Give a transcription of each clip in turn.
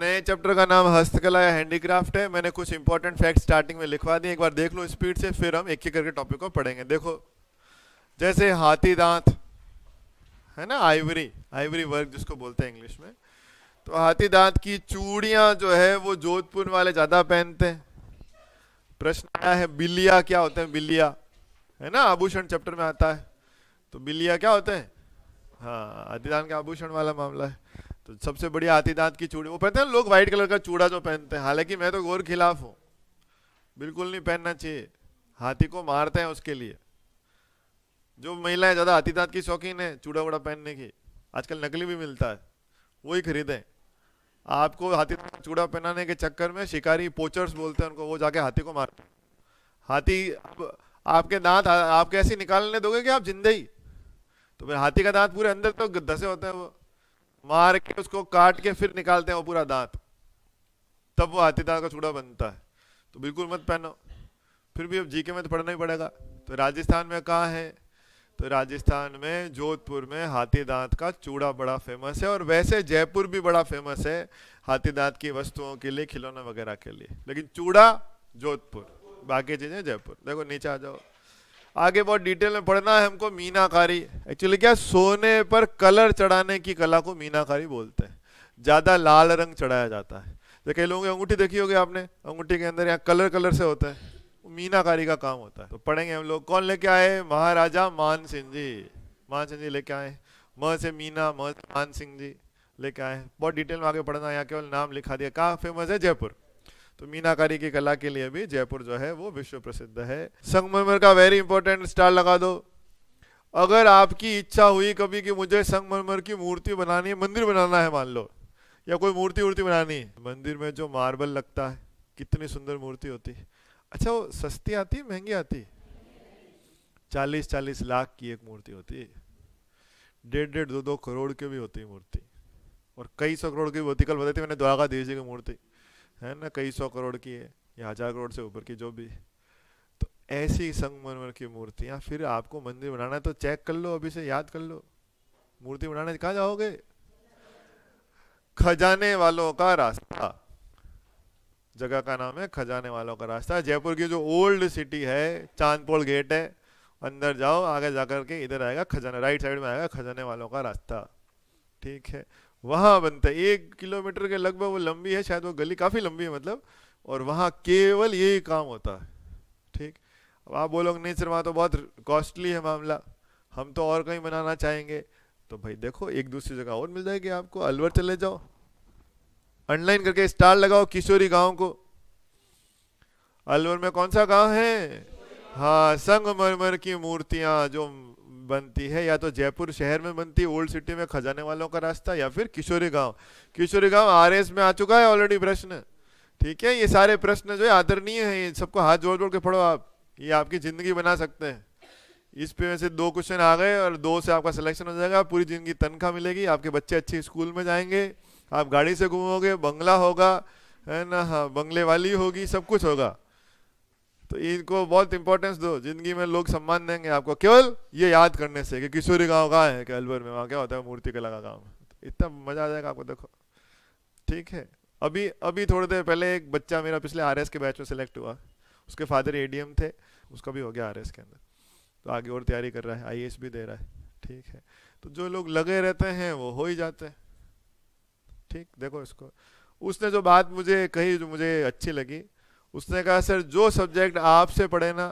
नए चैप्टर का नाम हस्तकला या हैंडीक्राफ्ट है मैंने कुछ इंपॉर्टेंट फैक्ट स्टार्टिंग में लिखवा दिए एक बार देख लो स्पीड से फिर हम एक एक करके टॉपिक को पढ़ेंगे देखो जैसे हाथी दांत है ना आइवरी आइवरी वर्क जिसको बोलते हैं इंग्लिश में तो हाथी दांत की चूड़ियां जो है वो जोधपुर वाले ज़्यादा पहनते हैं प्रश्न आया है बिल्लिया क्या होते हैं बिल्लिया है ना आभूषण चैप्टर में आता है तो बिल्लिया क्या होते हैं हाँ हाथी दांत के आभूषण वाला मामला है तो सबसे बढ़िया हाथी दांत की चूड़ी वो पहनते हैं लोग व्हाइट कलर का चूड़ा जो पहनते हैं हालांकि मैं तो गोर खिलाफ हूँ बिल्कुल नहीं पहनना चाहिए हाथी को मारते हैं उसके लिए जो महिलाएं ज़्यादा हाथी दांत की शौकीन है चूड़ा वूड़ा पहनने की आजकल नकली भी मिलता है वही खरीदें आपको हाथी चूड़ा पहनाने के चक्कर में शिकारी पोचर्स बोलते हैं उनको वो जाके हाथी को मारते हाथी आप, आपके दांत आपके ऐसे निकालने दोगे कि आप जिंदे ही तो फिर हाथी का दांत पूरे अंदर तो दसे होते हैं वो मार के उसको काट के फिर निकालते हैं वो पूरा दांत तब वो हाथी दांत का चूड़ा बनता है तो बिल्कुल मत पहनो फिर भी अब जीके में तो पढ़ना ही पड़ेगा तो राजस्थान में कहा है तो राजस्थान में जोधपुर में हाथी दांत का चूड़ा बड़ा फेमस है और वैसे जयपुर भी बड़ा फेमस है हाथी दांत की वस्तुओं के लिए खिलौना वगैरह के लिए लेकिन चूड़ा जोधपुर बाकी चीजें जयपुर देखो नीचे आ जाओ आगे बहुत डिटेल में पढ़ना है हमको मीनाकारी एक्चुअली क्या सोने पर कलर चढ़ाने की कला को मीनाकारी बोलते हैं ज़्यादा लाल रंग चढ़ाया जाता है तो कई लोगों की अंगूठी देखी होगी आपने अंगूठी के अंदर यहाँ कलर कलर से होता है मीनाकारी का काम होता है तो पढ़ेंगे हम लोग कौन लेके आए महाराजा मान सिंह जी मान सिंह जी लेके आए म से मीना म मान सिंह जी लेके आए बहुत डिटेल में आगे पढ़ना यहाँ केवल नाम लिखा दिया कहाँ फेमस है जयपुर तो मीनाकारी की कला के लिए भी जयपुर जो है वो विश्व प्रसिद्ध है संगमरमर का वेरी इंपॉर्टेंट स्टार लगा दो अगर आपकी इच्छा हुई कभी कि मुझे संगमरमर की मूर्ति बनानी है मंदिर बनाना है मान लो या कोई मूर्ति वूर्ति बनानी है मंदिर में जो मार्बल लगता है कितनी सुंदर मूर्ति होती है अच्छा वो सस्ती आती महंगी आती चालीस चालीस लाख की एक मूर्ति होती है डेढ़ डेढ़ दो दो करोड़ की भी होती है मूर्ति और कई सौ करोड़ की भी होती कल बताती मैंने द्वारका देवी जी की मूर्ति है ना कई सौ करोड़ की है या हजार करोड़ से ऊपर की जो भी तो ऐसी संगमरमर की मूर्तियाँ फिर आपको मंदिर बनाना है तो चेक कर लो अभी से याद कर लो मूर्ति बनाने कहाँ जाओगे खजाने वालों का रास्ता जगह का नाम है खजाने वालों का रास्ता जयपुर की जो ओल्ड सिटी है चांदपोल गेट है अंदर जाओ आगे जाकर के इधर आएगा खजाना राइट साइड में आएगा खजाने वालों का रास्ता ठीक है वहां बनता है एक किलोमीटर के लगभग वो लंबी है शायद वो गली काफ़ी लंबी है मतलब और वहां केवल यही काम होता है ठीक अब आप बोलोगे नहीं सर वहाँ तो बहुत कॉस्टली है मामला हम तो और कहीं बनाना चाहेंगे तो भाई देखो एक दूसरी जगह और मिल जाएगी आपको अलवर चले जाओ ऑनलाइन करके स्टार लगाओ किशोरी गांव को अलवर में कौन सा गांव है हाँ संगमरमर की मूर्तियां जो बनती है या तो जयपुर शहर में बनती है ओल्ड सिटी में खजाने वालों का रास्ता या फिर किशोरी गांव किशोरी गांव आर में आ चुका है ऑलरेडी प्रश्न ठीक है ये सारे प्रश्न जो है आदरणीय है ये सबको हाथ जोड़ जोड़ के पढ़ो आप ये आपकी जिंदगी बना सकते हैं इस पे में से दो क्वेश्चन आ गए और दो से आपका सिलेक्शन हो जाएगा पूरी जिंदगी तनख्वाह मिलेगी आपके बच्चे अच्छे स्कूल में जाएंगे आप गाड़ी से घूमोगे बंगला होगा है ना हाँ बंगले वाली होगी सब कुछ होगा तो इनको बहुत इंपॉर्टेंस दो जिंदगी में लोग सम्मान देंगे आपको केवल ये याद करने से कि किशोरी गाँव कहाँ है कि अलवर में वहाँ क्या होता है मूर्ति कला का गाँव इतना मजा आ जाएगा आपको देखो ठीक है अभी अभी थोड़ी देर पहले एक बच्चा मेरा पिछले आर के बैच में सेलेक्ट हुआ उसके फादर ए थे उसका भी हो गया आर के अंदर तो आगे और तैयारी कर रहा है आई भी दे रहा है ठीक है तो जो लोग लगे रहते हैं वो हो ही जाते हैं ठीक देखो इसको उसने जो बात मुझे कही जो मुझे अच्छी लगी उसने कहा सर जो सब्जेक्ट आपसे पढ़े ना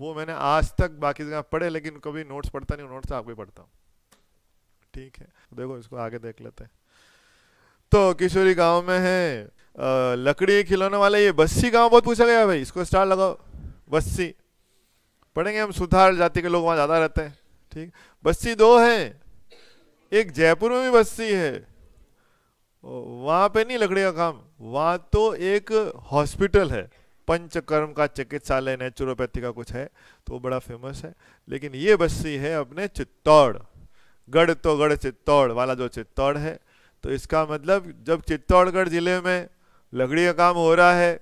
वो मैंने आज तक बाकी जगह पढ़े लेकिन कभी नोट्स पढ़ता नहीं नोट्स आपको पढ़ता हूँ ठीक है तो देखो इसको आगे देख लेते हैं तो किशोरी गांव में है लकड़ी खिलौने वाले ये बस्सी गांव बहुत पूछा गया भाई इसको स्टार लगाओ बस्सी पढ़ेंगे हम सुधार जाति के लोग वहां ज़्यादा रहते हैं ठीक बस्सी दो है एक जयपुर में भी बस्सी है वहां पे नहीं लकड़ी का काम वहां तो एक हॉस्पिटल है पंचकर्म का चिकित्सालय नेचुरोपैथी का कुछ है तो बड़ा फेमस है लेकिन ये बस्सी है अपने चित्तौड़ गढ़ तो गढ़ चित्तौड़ वाला जो चित्तौड़ है तो इसका मतलब जब चित्तौड़गढ़ जिले में लकड़ी का काम हो रहा है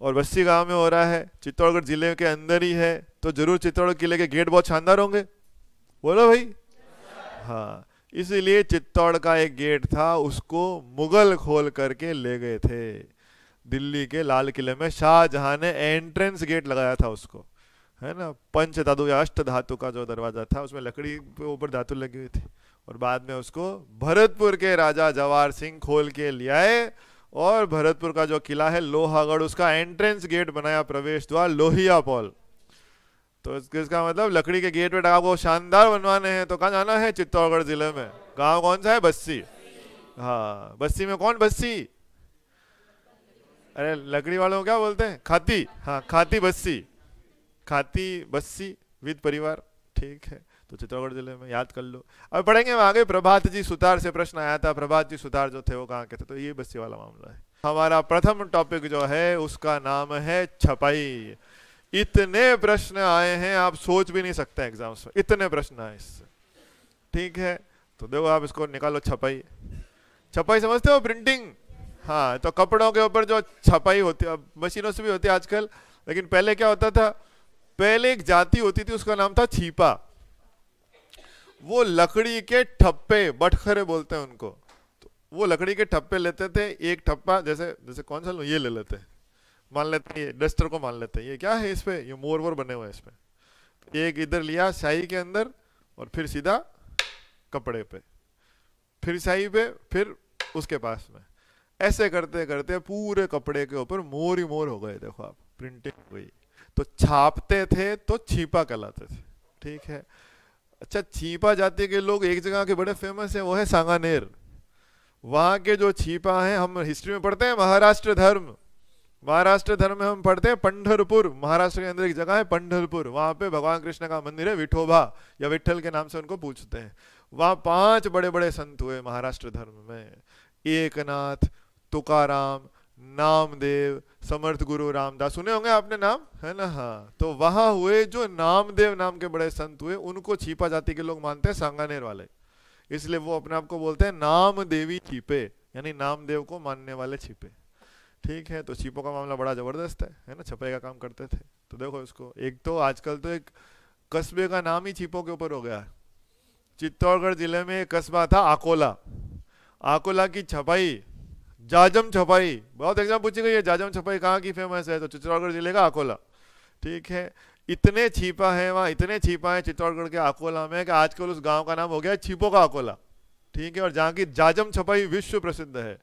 और बस्सी गांव में हो रहा है चित्तौड़गढ़ जिले के अंदर ही है तो जरूर चित्तौड़ किले के गेट बहुत शानदार होंगे बोलो भाई हाँ इसीलिए चित्तौड़ का एक गेट था उसको मुगल खोल करके ले गए थे दिल्ली के लाल किले में शाहजहां ने एंट्रेंस गेट लगाया था उसको है ना पंच धातु या अष्ट धातु का जो दरवाजा था उसमें लकड़ी के ऊपर धातु लगी हुई थी और बाद में उसको भरतपुर के राजा जवाहर सिंह खोल के ले आए और भरतपुर का जो किला है लोहागढ़ उसका एंट्रेंस गेट बनाया प्रवेश द्वार लोहिया पॉल तो इसका मतलब लकड़ी के गेट वेट आपको शानदार बनवाने हैं तो कहाँ जाना है चित्तौड़गढ़ जिले में गांव कौन सा है बस्सी हाँ बस्सी में कौन बस्सी अरे लकड़ी वालों क्या बोलते हैं खाती हाँ खाती बस्सी खाती बस्सी विद परिवार ठीक है तो चित्तौड़गढ़ जिले में याद कर लो अब पढ़ेंगे हम आगे प्रभात जी सुतार से प्रश्न आया था प्रभात जी सुतार जो थे वो कहाँ के थे तो ये बस्सी वाला मामला है हमारा प्रथम टॉपिक जो है उसका नाम है छपाई इतने प्रश्न आए हैं आप सोच भी नहीं सकते एग्जाम्स में इतने प्रश्न आए इससे ठीक है तो देखो आप इसको निकालो छपाई छपाई समझते हो प्रिंटिंग हाँ तो कपड़ों के ऊपर जो छपाई होती है मशीनों से भी होती है आजकल लेकिन पहले क्या होता था पहले एक जाति होती थी उसका नाम था छीपा वो लकड़ी के ठप्पे बटखरे बोलते हैं उनको तो वो लकड़ी के ठप्पे लेते थे एक ठप्पा जैसे जैसे कौन सा ये ले लेते हैं मान लेते हैं ये डस्टर को मान लेते हैं ये क्या है इस पे ये मोर वोर बने हुए हैं इसमें एक इधर लिया स्याही के अंदर और फिर सीधा कपड़े पे फिर स्याही पे फिर उसके पास में ऐसे करते करते पूरे कपड़े के ऊपर मोर ही मोर हो गए देखो आप प्रिंटिंग हुई तो छापते थे तो छीपा कहलाते थे ठीक है अच्छा छीपा जाति के लोग एक जगह के बड़े फेमस है वो है सांगानेर वहां के जो छीपा है हम हिस्ट्री में पढ़ते हैं महाराष्ट्र धर्म महाराष्ट्र धर्म में हम पढ़ते हैं पंडरपुर महाराष्ट्र के अंदर एक जगह है पंडरपुर वहां पे भगवान कृष्ण का मंदिर है विठोबा या विठल के नाम से उनको पूछते हैं वहां पांच बड़े बड़े संत हुए महाराष्ट्र धर्म में एकनाथ तुकाराम नामदेव समर्थ गुरु रामदास सुने होंगे आपने नाम है ना हाँ तो वहां हुए जो नामदेव नाम के बड़े संत हुए उनको छिपा जाति के लोग मानते हैं सांगानेर वाले इसलिए वो अपने आप को बोलते हैं नाम देवी छिपे यानी नामदेव को मानने वाले छिपे ठीक है तो चीपों का मामला बड़ा ज़बरदस्त है है ना छपाई का काम करते थे तो देखो इसको एक तो आजकल तो एक कस्बे का नाम ही चीपों के ऊपर हो गया है चित्तौड़गढ़ जिले में एक कस्बा था आकोला आकोला की छपाई जाजम छपाई बहुत एग्जाम पूछी गई है जाजम छपाई कहाँ की फेमस है तो चित्तौड़गढ़ जिले का आकोला ठीक है इतने छिपा है वहाँ इतने छिपा है चित्तौड़गढ़ के आकोला में कि आजकल उस गांव का नाम हो गया है छिपो का आकोला ठीक है और जहाँ की जाजम छपाई विश्व प्रसिद्ध है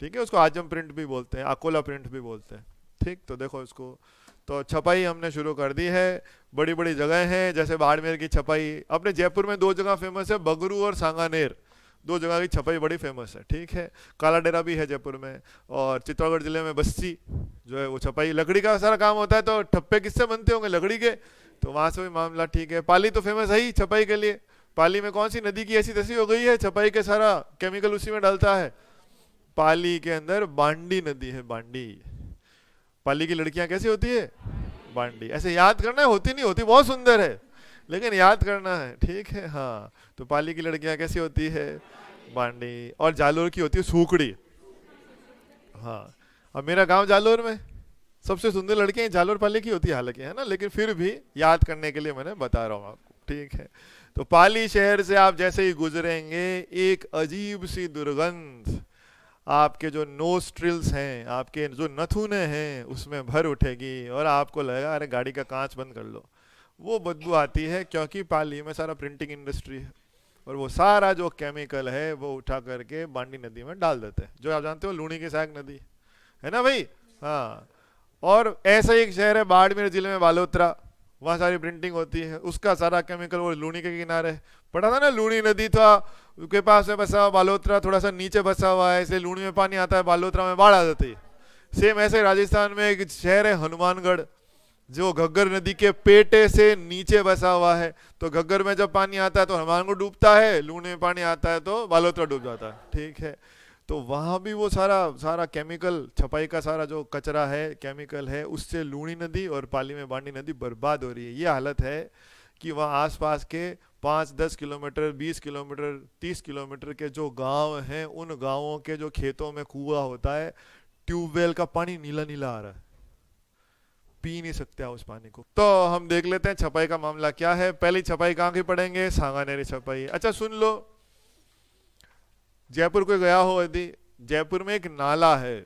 ठीक है उसको आजम प्रिंट भी बोलते हैं अकोला प्रिंट भी बोलते हैं ठीक तो देखो इसको तो छपाई हमने शुरू कर दी है बड़ी बड़ी जगह हैं जैसे बाड़मेर की छपाई अपने जयपुर में दो जगह फेमस है बगरू और सांगानेर दो जगह की छपाई बड़ी फेमस है ठीक है काला डेरा भी है जयपुर में और चित्तौड़गढ़ जिले में बस्ती जो है वो छपाई लकड़ी का सारा काम होता है तो ठप्पे किससे बनते होंगे लकड़ी के तो वहाँ से भी मामला ठीक है पाली तो फेमस है ही छपाई के लिए पाली में कौन सी नदी की ऐसी तसी हो गई है छपाई के सारा केमिकल उसी में डालता है पाली के अंदर बांडी नदी है बांडी पाली की लड़कियां कैसी होती है बांडी ऐसे याद करना है होती नहीं होती बहुत सुंदर है लेकिन याद करना है ठीक है हाँ तो पाली की लड़कियां कैसी होती है बांडी और जालोर की होती है सूखड़ी हाँ अब मेरा गांव जालोर में सबसे सुंदर लड़कियां जालोर पाली की होती है हालांकि है ना लेकिन फिर भी याद करने के लिए मैंने बता रहा हूँ आपको ठीक है तो पाली शहर से आप जैसे ही गुजरेंगे एक अजीब सी दुर्गंध आपके जो नोस्ट्रिल्स हैं आपके जो नथुने हैं उसमें भर उठेगी और आपको लगेगा अरे गाड़ी का कांच बंद कर लो वो बदबू आती है क्योंकि पाली में सारा प्रिंटिंग इंडस्ट्री है और वो सारा जो केमिकल है वो उठा करके बांडी नदी में डाल देते हैं जो आप जानते हो लूणी की साग नदी है ना भाई हाँ और ऐसा ही एक शहर है बाड़मेर जिले में बालोत्रा वहाँ सारी प्रिंटिंग होती है उसका सारा केमिकल वो लूणी के किनारे पढ़ा था ना लूणी नदी था उसके पास में बसा हुआ बालोत्रा थोड़ा सा नीचे बसा हुआ है इसलिए लूणी में पानी आता है बालोत्रा में बाढ़ आ जाती है सेम ऐसे राजस्थान में एक शहर है हनुमानगढ़ जो घग्गर नदी के पेटे से नीचे बसा हुआ है तो घग्गर में जब पानी आता है तो हनुमानगढ़ डूबता है लूणी में पानी आता है तो बालोत्रा डूब जाता है ठीक है तो वहाँ भी वो सारा सारा केमिकल छपाई का सारा जो कचरा है केमिकल है उससे लूणी नदी और पाली में बांडी नदी बर्बाद हो रही है ये हालत है कि वहाँ आसपास के पाँच दस किलोमीटर बीस किलोमीटर तीस किलोमीटर के जो गांव हैं उन गांवों के जो खेतों में कुआ होता है ट्यूबवेल का पानी नीला नीला आ रहा है पी नहीं सकते उस पानी को तो हम देख लेते हैं छपाई का मामला क्या है पहली छपाई कहाँ की पड़ेंगे सांगानेरी छपाई अच्छा सुन लो जयपुर को गया हो यदि जयपुर में एक नाला है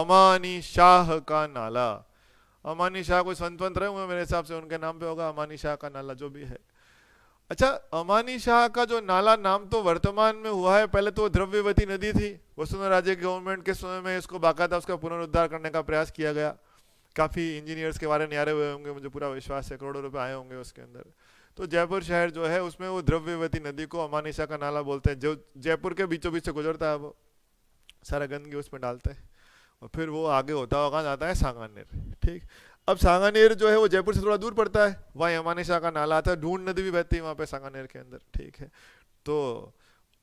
अमानी शाह का नाला अमानी शाह कोई संतवंत रहे हुए मेरे हिसाब से उनके नाम पे होगा अमानी शाह का नाला जो भी है अच्छा अमानी शाह का जो नाला नाम तो वर्तमान में हुआ है पहले तो द्रव्यवती नदी थी वसुंधरा राजे गवर्नमेंट के समय में इसको बाकायदा उसका पुनरुद्धार करने का प्रयास किया गया काफ़ी इंजीनियर्स के बारे में हुए होंगे मुझे पूरा विश्वास है करोड़ों रुपए आए होंगे उसके अंदर तो जयपुर शहर जो है उसमें वो द्रव्यवती नदी को अमानी शाह का नाला बोलते हैं जो जयपुर के बीचों बीच से गुजरता है वो सारा गंदगी उसमें डालते हैं और फिर वो आगे होता होगा जाता है सांगानेर ठीक अब सांगानेर जो है वो जयपुर से थोड़ा दूर पड़ता है वहाँ यमानी शाह का नाला आता है ढूंढ नदी भी बहती है वहाँ पे सांगानेर के अंदर ठीक है तो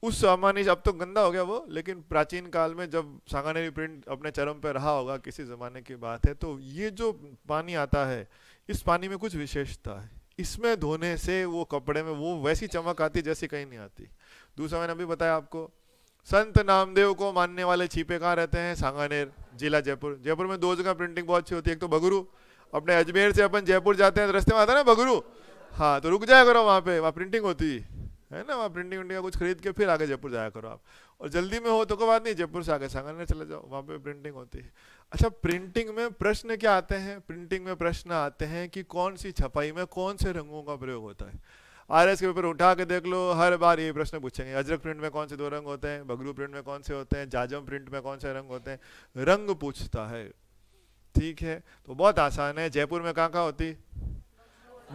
उस अमानी अब तो गंदा हो गया वो लेकिन प्राचीन काल में जब सांगानेरी प्रिंट अपने चरम पर रहा होगा किसी ज़माने की बात है तो ये जो पानी आता है इस पानी में कुछ विशेषता है इसमें धोने से वो कपड़े में वो वैसी चमक आती जैसी कहीं नहीं आती दूसरा मैंने अभी बताया आपको संत नामदेव को मानने वाले छिपे कहाँ रहते हैं सांगानेर जिला जयपुर जयपुर में दो जगह प्रिंटिंग बहुत अच्छी होती है एक तो बगुरू अपने अजमेर से अपन जयपुर जाते हैं तो रस्ते में आता है ना बगरू हाँ तो रुक जाया करो वहाँ पे वहाँ प्रिंटिंग होती है ना वहाँ प्रिंटिंग उंटिंग कुछ खरीद के फिर आगे जयपुर जाया करो आप और जल्दी में हो तो कोई बात नहीं जयपुर से आगे सांगानेर चले जाओ वहाँ पे प्रिंटिंग होती है अच्छा प्रिंटिंग में प्रश्न क्या आते हैं प्रिंटिंग में प्रश्न आते हैं कि कौन सी छपाई में कौन से रंगों का प्रयोग होता है आर एस के पेपर उठा के देख लो हर बार ये प्रश्न पूछेंगे अजरक प्रिंट में कौन से दो रंग होते हैं बगरू प्रिंट में कौन से होते हैं जाजम प्रिंट में कौन से रंग होते हैं रंग पूछता है ठीक है तो बहुत आसान है जयपुर में कहाँ कहाँ होती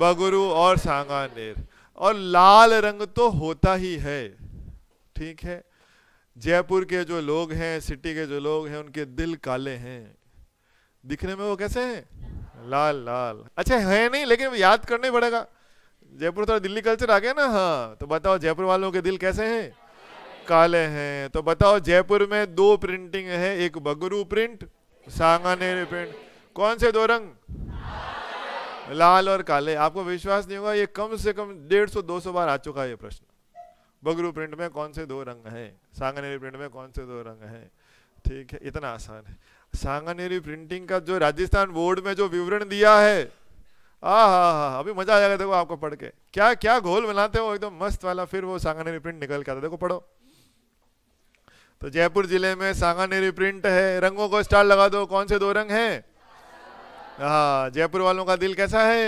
बगुरु और सांगानेर और लाल रंग तो होता ही है ठीक है जयपुर के जो लोग हैं सिटी के जो लोग हैं उनके दिल काले हैं दिखने में वो कैसे हैं लाल लाल अच्छा है नहीं लेकिन याद करना ही पड़ेगा जयपुर थोड़ा दिल्ली कल्चर आ गया ना हाँ तो बताओ जयपुर वालों के दिल कैसे हैं काले हैं तो बताओ जयपुर में दो प्रिंटिंग है एक बगरू प्रिंट सांगा ने कौन से दो रंग लाल और काले आपको विश्वास नहीं होगा ये कम से कम डेढ़ सौ दो सौ बार आ चुका है ये प्रश्न बगरू प्रिंट में कौन से दो रंग है सांगानेरी प्रिंट में कौन से दो रंग है ठीक है इतना आसान है सांगानेरी प्रिंटिंग का जो राजस्थान बोर्ड में जो विवरण दिया है आ हा हा अभी मजा आ जाएगा देखो आपको पढ़ के क्या क्या घोल बनाते हो एकदम मस्त वाला फिर वो सांगानेरी प्रिंट निकल के आता देखो पढ़ो तो जयपुर जिले में सांगानेरी प्रिंट है रंगों को स्टार लगा दो कौन से दो रंग हैं हाँ जयपुर वालों का दिल कैसा है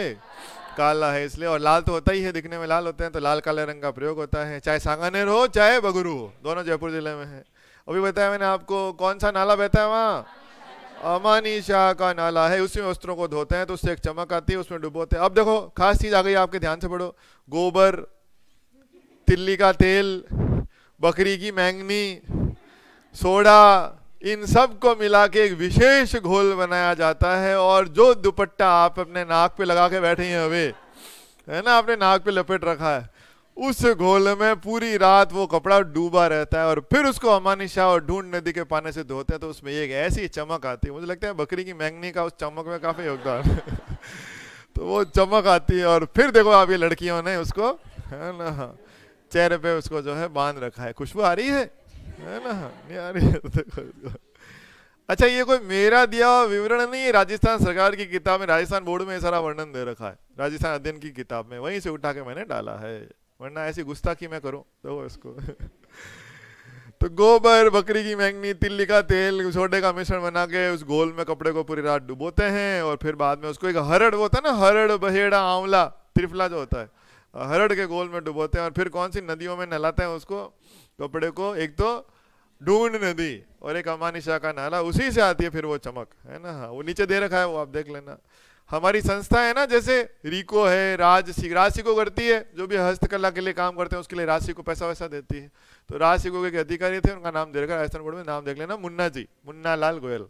काला है इसलिए और लाल तो होता ही है दिखने में लाल होते हैं तो लाल काले रंग का प्रयोग होता है चाहे सांगानेर हो चाहे बगुरू हो दोनों जयपुर जिले में है अभी बताया मैंने आपको कौन सा नाला बहता है वहाँ अमानी शाह का नाला है उसमें वस्त्रों को धोते हैं तो उससे एक चमक आती है उसमें डुबोते हैं अब देखो खास चीज आ गई आपके ध्यान से पढ़ो गोबर तिल्ली का तेल बकरी की मैंगनी सोडा इन सब को मिला के एक विशेष घोल बनाया जाता है और जो दुपट्टा आप अपने नाक पे लगा के बैठे हैं अभी है ना आपने नाक पे लपेट रखा है उस घोल में पूरी रात वो कपड़ा डूबा रहता है और फिर उसको अमानी शाह और ढूंढ नदी के पानी से धोते हैं तो उसमें एक ऐसी चमक आती है मुझे लगता है बकरी की मैंगनी का उस चमक में काफ़ी योगदान है तो वो चमक आती है और फिर देखो आप ये लड़कियों ने उसको है ना चेहरे पे उसको जो है बांध रखा है खुशबू आ रही है है ना यार तो अच्छा ये कोई मेरा दिया हुआ विवरण नहीं है राजस्थान सरकार की किताब में राजस्थान बोर्ड में सारा वर्णन दे रखा है राजस्थान अध्ययन की किताब में वहीं से उठा के मैंने डाला है वरना ऐसी गुस्ताखी मैं करूँ तो इसको तो गोबर बकरी की मैंगनी तिल्ली का तेल छोटे का मिश्रण बना के उस गोल में कपड़े को पूरी रात डुबोते हैं और फिर बाद में उसको एक हरड़ वो होता है ना हरड़ बहेड़ा आंवला त्रिफला जो होता है हरड़ के गोल में डुबोते हैं और फिर कौन सी नदियों में नहलाते हैं उसको कपड़े को एक तो ढूंढ नदी और एक अमानिशा का नाला उसी से आती है फिर वो चमक है ना हाँ वो नीचे दे रखा है वो आप देख लेना हमारी संस्था है ना जैसे रिको है राज राशि को करती है जो भी हस्तकला के लिए काम करते हैं उसके लिए राशि को पैसा वैसा देती है तो राशि को एक अधिकारी थे उनका नाम दे रखा राजस्थान बोर्ड में नाम देख लेना मुन्ना जी मुन्ना लाल गोयल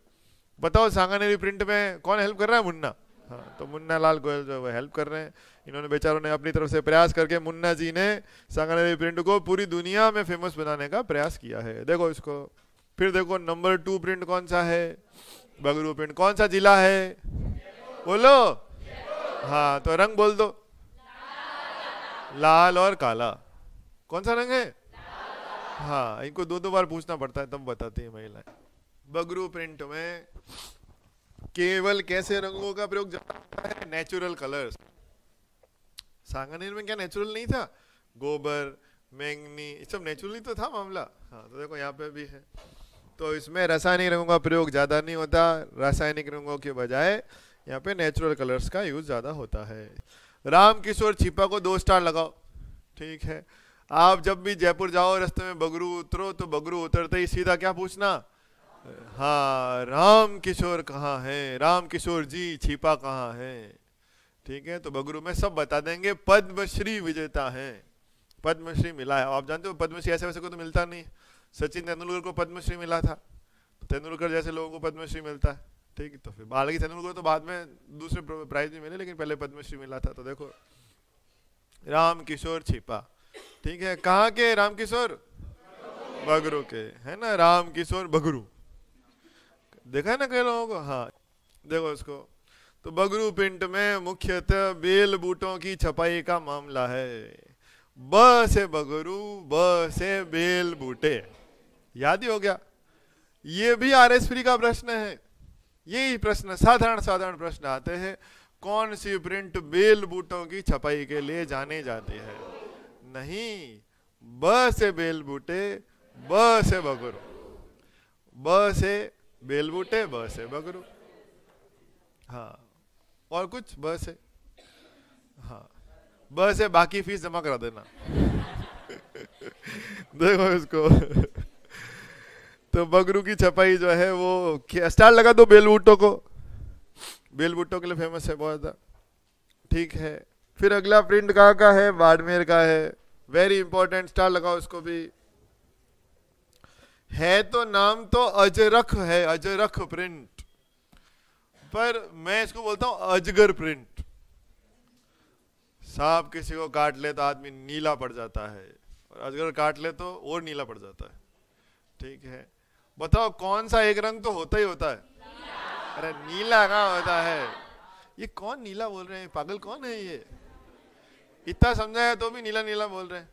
बताओ सांगानेरी प्रिंट में कौन हेल्प कर रहा है मुन्ना हाँ तो मुन्ना लाल गोयल जो है वो हेल्प कर रहे हैं इन्होंने बेचारों ने अपनी तरफ से प्रयास करके मुन्ना जी ने सांगानेरी प्रिंट को पूरी दुनिया में फेमस बनाने का प्रयास किया है देखो इसको फिर देखो नंबर टू प्रिंट कौन सा है बगरू प्रिंट कौन सा जिला है बोलो हाँ तो रंग बोल दो लाल और काला कौन सा रंग है हाँ इनको दो दो बार पूछना पड़ता है तब बताती है महिलाएं बगरू प्रिंट में केवल कैसे रंगों का प्रयोग जाता है नेचुरल कलर्स सांगानेर में क्या नेचुरल नहीं था गोबर मैंगनी ये सब नेचुरली तो था मामला हाँ तो देखो यहाँ पे भी है तो इसमें रासायनिक रंगों का प्रयोग ज़्यादा नहीं होता रासायनिक रंगों के बजाय यहाँ पे नेचुरल कलर्स का यूज़ ज़्यादा होता है राम किशोर छिपा को दो स्टार लगाओ ठीक है आप जब भी जयपुर जाओ रास्ते में बगरू उतरो तो बगरू उतरते ही सीधा क्या पूछना हाँ राम किशोर कहाँ है राम किशोर जी छिपा कहाँ है ठीक है तो बगरू में सब बता देंगे पद्मश्री विजेता है पद्मश्री मिला है आप जानते हो पद्मश्री ऐसे वैसे को तो मिलता नहीं सचिन तेंदुलकर को पद्मश्री मिला था तो तेंदुलकर जैसे लोगों को पद्मश्री मिलता है ठीक है तो फिर हालांकि तेंदुलकर तो बाद में दूसरे प्राइज भी मिले लेकिन पहले पद्मश्री मिला था तो देखो राम किशोर छिपा ठीक है कहाँ के राम किशोर बगरू के है ना राम किशोर बगरू देखा है ना कई लोगों को हाँ देखो इसको तो बगरू प्रिंट में मुख्यतः बेल बूटों की छपाई का मामला है ब से बगरू ब से बेल बूटे याद ही हो गया ये भी आर एस का प्रश्न है यही प्रश्न साधारण साधारण प्रश्न आते हैं कौन सी प्रिंट बेल बूटों की छपाई के लिए जाने जाती है नहीं ब से बेल बूटे ब से बगरू ब से बेलबूटे बस है बगरू हाँ और कुछ बस है हाँ बस है बाकी फीस जमा करा देना देखो इसको तो बगरू की छपाई जो है वो स्टार लगा दो बेलबूटो को बेलबूटों के लिए फेमस है बहुत ज़्यादा ठीक है फिर अगला प्रिंट कहाँ का है बाड़मेर का है वेरी इंपॉर्टेंट स्टार लगाओ इसको भी है तो नाम तो अजरख है अजरख प्रिंट पर मैं इसको बोलता हूं अजगर प्रिंट सांप किसी को काट ले तो आदमी नीला पड़ जाता है और अजगर काट ले तो और नीला पड़ जाता है ठीक है बताओ कौन सा एक रंग तो होता ही होता है अरे नीला कहा होता है ये कौन नीला बोल रहे हैं पागल कौन है ये इतना समझाया तो भी नीला नीला बोल रहे हैं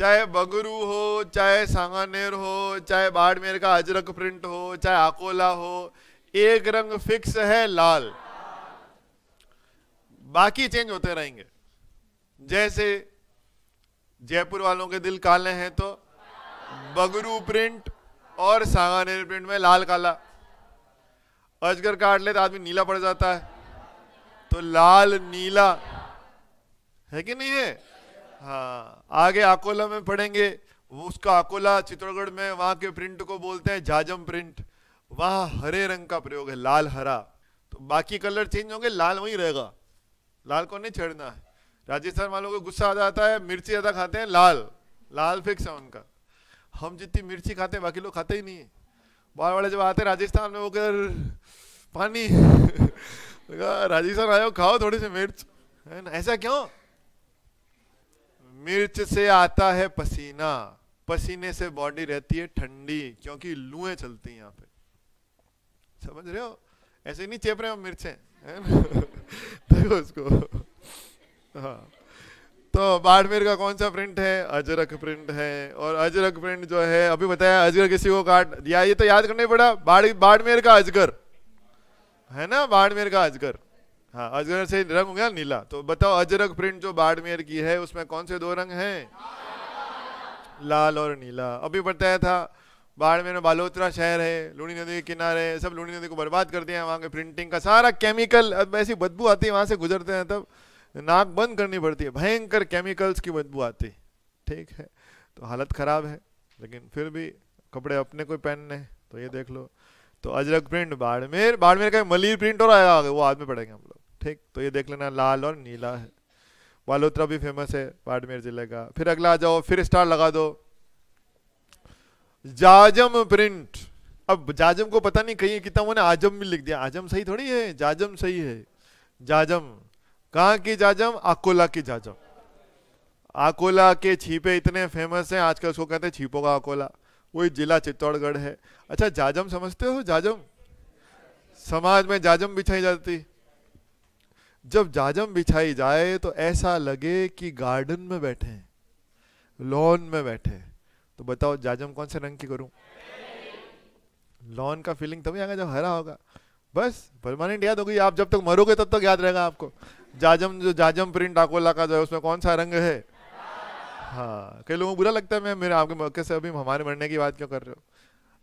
चाहे बगरू हो चाहे सांगानेर हो चाहे बाड़मेर का अजरक प्रिंट हो चाहे आकोला हो एक रंग फिक्स है लाल बाकी चेंज होते रहेंगे जैसे जयपुर वालों के दिल काले हैं तो बगरू प्रिंट और सांगानेर प्रिंट में लाल काला अजगर काट ले तो आदमी नीला पड़ जाता है तो लाल नीला है कि नहीं है हाँ आगे अकोला में पढ़ेंगे उसका अकोला चित्तौड़गढ़ में वहाँ के प्रिंट को बोलते हैं जाजम प्रिंट वहां हरे रंग का प्रयोग है लाल हरा तो बाकी कलर चेंज होंगे लाल वही रहेगा लाल को नहीं छेड़ना है राजस्थान वालों को गुस्सा आ आता है मिर्ची ज्यादा खाते हैं लाल लाल फिक्स है उनका हम जितनी मिर्ची खाते हैं बाकी लोग खाते ही नहीं है बाहर वाले जब आते राजस्थान में वो कर पानी तो राजस्थान आयो खाओ थोड़ी सी मिर्च है ना ऐसा क्यों मिर्च से आता है पसीना पसीने से बॉडी रहती है ठंडी क्योंकि लुए चलती हैं यहाँ पे समझ रहे हो ऐसे नहीं चेप रहे हो मिर्चे देखो उसको हाँ तो बाड़मेर का कौन सा प्रिंट है अजरक प्रिंट है और अजरक प्रिंट जो है अभी बताया अजगर किसी को काट दिया ये तो याद करना ही पड़ा बाड़मेर का अजगर है ना बाड़मेर का अजगर हाँ अजरक से रंग हो गया नीला तो बताओ अजरक प्रिंट जो बाड़मेर की है उसमें कौन से दो रंग हैं लाल और नीला अभी बताया था बाड़मेर में बालोतरा शहर है लूणी नदी के किनारे सब लूणी नदी को बर्बाद करते हैं वहाँ के प्रिंटिंग का सारा केमिकल अब ऐसी बदबू आती है वहाँ से गुजरते हैं तब नाक बंद करनी पड़ती है भयंकर केमिकल्स की बदबू आती ठीक है तो हालत ख़राब है लेकिन फिर भी कपड़े अपने कोई पहनने तो ये देख लो तो अजरक प्रिंट बाड़मेर बाड़मेर का मलीर प्रिंट और आया वो आदमी पड़ेंगे हम लोग ठीक तो ये देख लेना लाल और नीला है वालोत्रा भी फेमस है बाड़मेर जिले का फिर अगला आ जाओ फिर स्टार लगा दो जाजम प्रिंट अब जाजम को पता नहीं कहीं कितना ने आजम भी लिख दिया आजम सही थोड़ी है जाजम सही है जाजम कहा की जाजम आकोला की जाजम आकोला के छीपे इतने फेमस हैं आजकल उसको कहते हैं छीपो का अकोला वही जिला चित्तौड़गढ़ है अच्छा जाजम समझते हो जाजम समाज में जाजम बिछाई जाती जब जाजम बिछाई जाए तो ऐसा लगे कि गार्डन में बैठे हैं लॉन में बैठे हैं तो बताओ जाजम कौन से रंग की करूं लॉन का फीलिंग तभी आएगा जब हरा होगा बस परमानेंट याद होगी आप जब तक मरोगे तब तक याद रहेगा आपको जाजम जो जाजम प्रिंट आकोला का जो है उसमें कौन सा रंग है हाँ कई लोगों को बुरा लगता है मैं मेरे आपके मौके से अभी हमारे मरने की बात क्यों कर रहे हो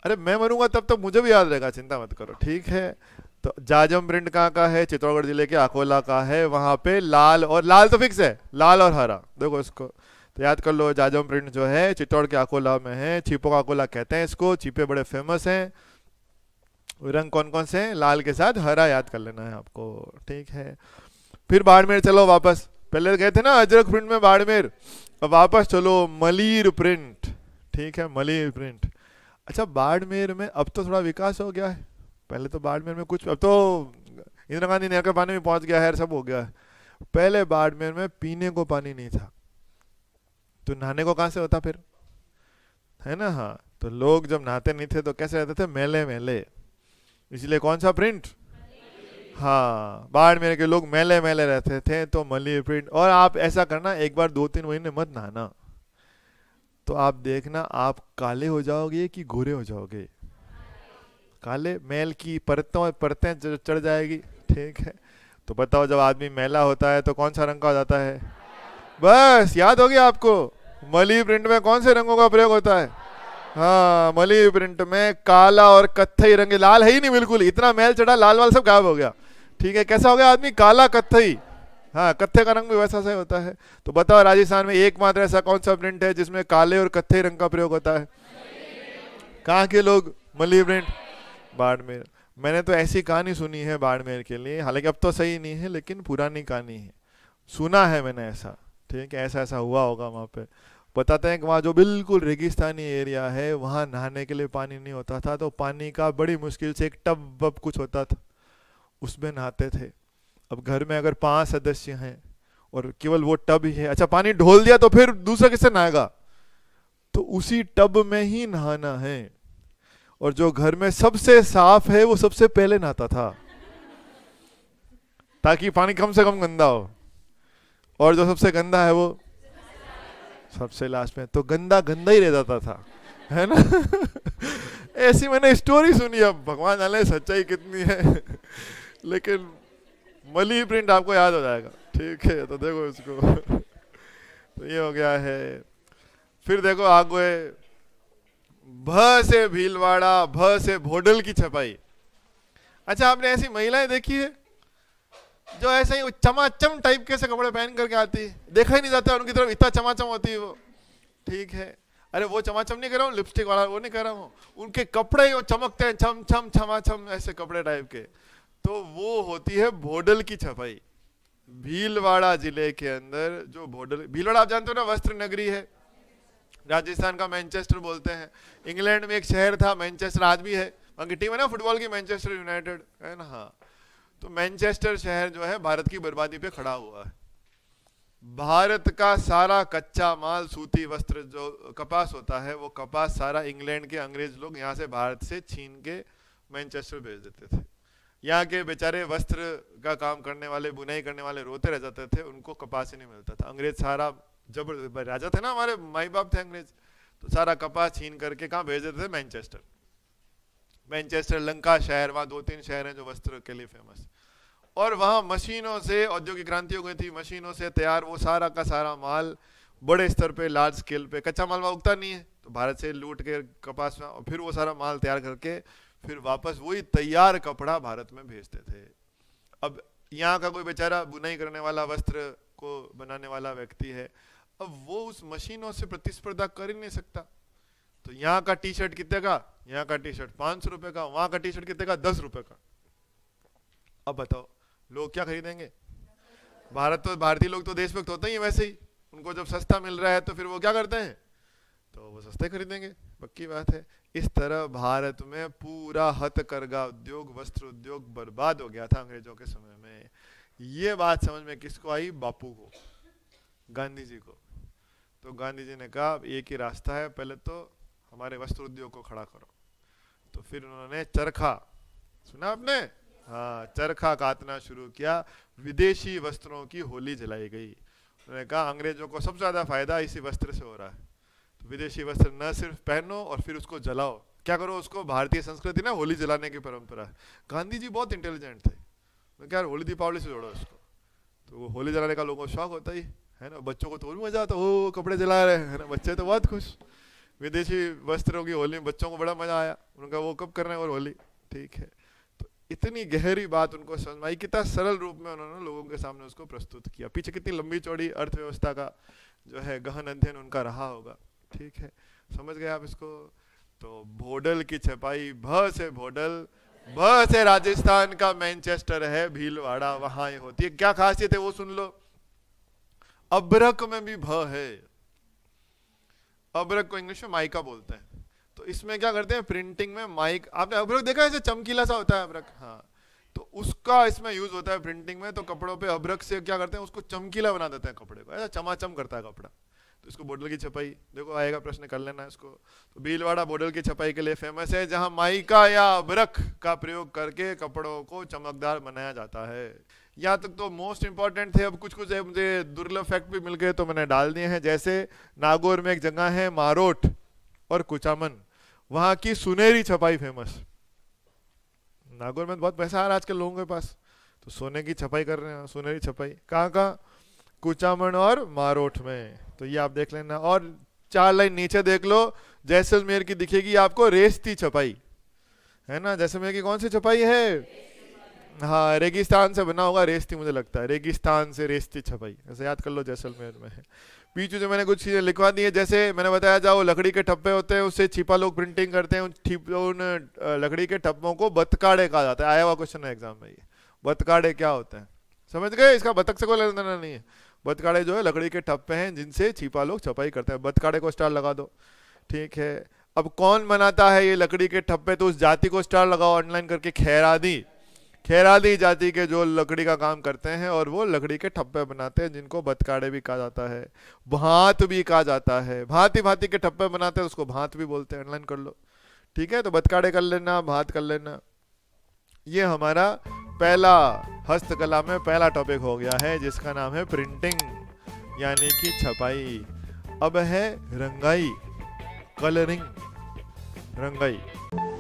अरे मैं मरूंगा तब तक मुझे भी याद रहेगा चिंता मत करो ठीक है तो जाजम प्रिंट कहाँ का है चित्तौड़गढ़ जिले के आकोला का है वहाँ पे लाल और लाल तो फिक्स है लाल और हरा देखो इसको तो याद कर लो जाजम प्रिंट जो है चित्तौड़ के आकोला में है छिपो का आकोला कहते हैं इसको छिपे बड़े फेमस हैं रंग कौन कौन से हैं लाल के साथ हरा याद कर लेना है आपको ठीक है फिर बाड़मेर चलो वापस पहले गए थे ना अजरक प्रिंट में बाड़मेर अब वापस चलो मलिर प्रिंट ठीक है मलिर प्रिंट अच्छा बाड़मेर में अब तो थोड़ा विकास हो गया है पहले तो बाड़मेर में कुछ अब तो इंदिरा गांधी नहर का पानी भी पहुंच गया है सब हो गया पहले बाड़मेर में पीने को पानी नहीं था तो नहाने को कहाँ से होता फिर है ना हाँ तो लोग जब नहाते नहीं थे तो कैसे रहते थे मेले मेले इसलिए कौन सा प्रिंट हाँ बाड़मेर के लोग मेले मेले रहते थे तो मलि प्रिंट और आप ऐसा करना एक बार दो तीन महीने मत नहाना तो आप देखना आप काले हो जाओगे कि गोरे हो जाओगे काले मैल की परतों परतें चढ़ जाएगी ठीक है तो बताओ जब आदमी मेला होता है तो कौन सा रंग का हो जाता है बस याद हो गया आपको मली प्रिंट में कौन से रंगों का प्रयोग होता है हाँ मली प्रिंट में काला और कत्थई रंग लाल है ही नहीं बिल्कुल इतना मेल चढ़ा लाल वाल सब गायब हो गया ठीक है कैसा हो गया आदमी काला कत्थई हाँ कत्थे का रंग भी वैसा सा होता है तो बताओ राजस्थान में एकमात्र ऐसा कौन सा प्रिंट है जिसमें काले और कत्थे रंग का प्रयोग होता है कहाँ के लोग मली प्रिंट बाड़मेर मैंने तो ऐसी कहानी सुनी है बाड़मेर के लिए हालांकि अब तो सही नहीं है लेकिन पुरानी कहानी है सुना है मैंने ऐसा ठीक है ऐसा ऐसा हुआ होगा वहाँ पे बताते हैं कि वहाँ जो बिल्कुल रेगिस्तानी एरिया है वहाँ नहाने के लिए पानी नहीं होता था तो पानी का बड़ी मुश्किल से एक टब वब कुछ होता था उसमें नहाते थे अब घर में अगर पांच सदस्य हैं और केवल वो टब ही है अच्छा पानी ढोल दिया तो फिर दूसरा किससे नहाएगा तो उसी टब में ही नहाना है और जो घर में सबसे साफ है वो सबसे पहले नहाता था ताकि पानी कम से कम गंदा हो और जो सबसे गंदा है वो सबसे लास्ट में तो गंदा गंदा ही रह जाता था है ना ऐसी मैंने स्टोरी सुनी अब भगवान जाने सच्चाई कितनी है लेकिन मली प्रिंट आपको याद हो जाएगा ठीक है तो देखो इसको तो ये हो गया है फिर देखो आगे भ से भीलवाड़ा भ से भोडल की छपाई अच्छा आपने ऐसी महिलाएं देखी है जो ऐसे ही चमाचम टाइप के से कपड़े पहन करके आती है देखा ही नहीं जाता उनकी तरफ इतना चमाचम होती है वो ठीक है अरे वो चमाचम नहीं कर रहा हूँ लिपस्टिक वाला वो नहीं कर रहा हूँ उनके कपड़े ही वो चमकते हैं छम छम चमाचम ऐसे कपड़े टाइप के तो वो होती है भोडल की छपाई भीलवाड़ा जिले के अंदर जो भोडल भीलवाड़ा आप जानते हो ना वस्त्र नगरी है राजस्थान का मैनचेस्टर बोलते हैं इंग्लैंड में एक शहर था मैनचेस्टर आज भी है उनकी टीम है ना फुटबॉल की मैनचेस्टर यूनाइटेड है ना हाँ तो मैनचेस्टर शहर जो है भारत की बर्बादी पे खड़ा हुआ है भारत का सारा कच्चा माल सूती वस्त्र जो कपास होता है वो कपास सारा इंग्लैंड के अंग्रेज लोग यहाँ से भारत से छीन के मैनचेस्टर भेज देते थे यहाँ के बेचारे वस्त्र का काम करने वाले बुनाई करने वाले रोते रह जाते थे उनको कपास ही नहीं मिलता था अंग्रेज सारा जब राजा थे ना हमारे माई बाप थे अंग्रेज तो सारा कपास छीन करके कहाँ भेज देते थे मैनचेस्टर मैनचेस्टर लंका शहर वहाँ दो तीन शहर हैं जो वस्त्र के लिए फेमस और वहाँ मशीनों से औद्योगिक क्रांति हो गई थी मशीनों से तैयार वो सारा का सारा माल बड़े स्तर पे लार्ज स्केल पे कच्चा माल वहाँ उगता नहीं है तो भारत से लूट के कपास में और फिर वो सारा माल तैयार करके फिर वापस वही तैयार कपड़ा भारत में भेजते थे अब यहाँ का कोई बेचारा बुनाई करने वाला वस्त्र को बनाने वाला व्यक्ति है अब वो उस मशीनों से प्रतिस्पर्धा कर ही नहीं सकता तो यहाँ का टी शर्ट कितने का यहाँ का टी शर्ट पांच सौ रुपए का वहां का टी शर्ट कितने का दस रुपए का अब बताओ लोग क्या खरीदेंगे भारत तो भारतीय लोग तो देशभक्त होते ही वैसे ही उनको जब सस्ता मिल रहा है तो फिर वो क्या करते हैं तो वो सस्ते खरीदेंगे पक्की बात है इस तरह भारत में पूरा हथकरघा उद्योग वस्त्र उद्योग बर्बाद हो गया था अंग्रेजों के समय में ये बात समझ में किसको आई बापू को गांधी जी को तो गांधी जी ने कहा एक ही रास्ता है पहले तो हमारे वस्त्र उद्योग को खड़ा करो तो फिर उन्होंने चरखा सुना आपने हाँ चरखा काटना शुरू किया विदेशी वस्त्रों की होली जलाई गई उन्होंने कहा अंग्रेजों को सबसे ज्यादा फायदा इसी वस्त्र से हो रहा है तो विदेशी वस्त्र न सिर्फ पहनो और फिर उसको जलाओ क्या करो उसको भारतीय संस्कृति ना होली जलाने की परंपरा गांधी जी बहुत इंटेलिजेंट थे क्या होली दीपावली से जोड़ो उसको तो वो होली जलाने का लोगों को शौक होता ही है ना बच्चों को तो भी मजा आता हो कपड़े जला रहे है ना बच्चे तो बहुत खुश विदेशी वस्त्रों की होली में बच्चों को बड़ा मजा आया उनका वो कब कर रहे हैं और होली ठीक है तो इतनी गहरी बात उनको समझ आई कितना सरल रूप में उन्होंने लोगों के सामने उसको प्रस्तुत किया पीछे कितनी लंबी चौड़ी अर्थव्यवस्था का जो है गहन अध्ययन उनका रहा होगा ठीक है समझ गए आप इसको तो भोडल की छपाई भ से भोडल भ से राजस्थान का मैनचेस्टर है भीलवाड़ा वहां होती है क्या खासियत है वो सुन लो अब्रक में भी भ है अब्रक को इंग्लिश में माइका बोलते हैं तो इसमें क्या करते हैं प्रिंटिंग में माइक आपने अब्रक देखा है चमकीला सा होता है अब्रक हाँ तो उसका इसमें यूज होता है प्रिंटिंग में तो कपड़ों पे अब्रक से क्या करते हैं उसको चमकीला बना देते हैं कपड़े को ऐसा चमाचम करता है कपड़ा तो इसको बोतल की छपाई देखो आएगा प्रश्न कर लेना इसको तो भीलवाड़ा बोतल की छपाई के लिए फेमस है जहां माइका या अब्रक का प्रयोग करके कपड़ों को चमकदार बनाया जाता है यहाँ तक तो मोस्ट तो इंपॉर्टेंट थे अब कुछ कुछ मुझे दुर्लभ फैक्ट भी मिल गए तो मैंने डाल दिए हैं जैसे नागौर में एक जगह है मारोट और कुचामन वहां की सुनहरी छपाई फेमस नागौर में तो बहुत पैसा आ रहा है आजकल लोगों के पास तो सोने की छपाई कर रहे हैं सुनहरी छपाई कहाँ कहाँ कुचामन और मारोठ में तो ये आप देख लेना और चार लाइन नीचे देख लो जैसलमेर की दिखेगी आपको रेस्ती छपाई है ना जैसलमेर की कौन सी छपाई है हाँ रेगिस्तान से बना होगा रेस्ती मुझे लगता है रेगिस्तान से रेस्ती छपाई ऐसे याद कर लो जैसलमेर में बीच में मैंने कुछ चीज़ें लिखवा दी है जैसे मैंने बताया जाओ लकड़ी के ठप्पे होते हैं उससे छिपा लोग प्रिंटिंग करते हैं उन लकड़ी के ठप्पों को बतकाड़े कहा जाता है आया हुआ क्वेश्चन है एग्जाम में ये बतकाड़े क्या होते हैं समझ गए इसका बतख से कोई लेना देना नहीं है बतकाड़े जो है लकड़ी के ठप्पे हैं जिनसे छिपा लोग छपाई करते हैं बतकाड़े को स्टार लगा दो ठीक है अब कौन बनाता है ये लकड़ी के ठप्पे तो उस जाति को स्टार लगाओ ऑनलाइन करके दी खेराली जाति के जो लकड़ी का काम करते हैं और वो लकड़ी के ठप्पे बनाते हैं जिनको बतकाड़े भी कहा जाता है भात भी कहा जाता है भांति भांति के ठप्पे बनाते हैं उसको भात भी बोलते हैं ऑनलाइन कर लो ठीक है तो बतकाड़े कर लेना भात कर लेना ये हमारा पहला हस्तकला में पहला टॉपिक हो गया है जिसका नाम है प्रिंटिंग यानी कि छपाई अब है रंगाई कलरिंग रंगाई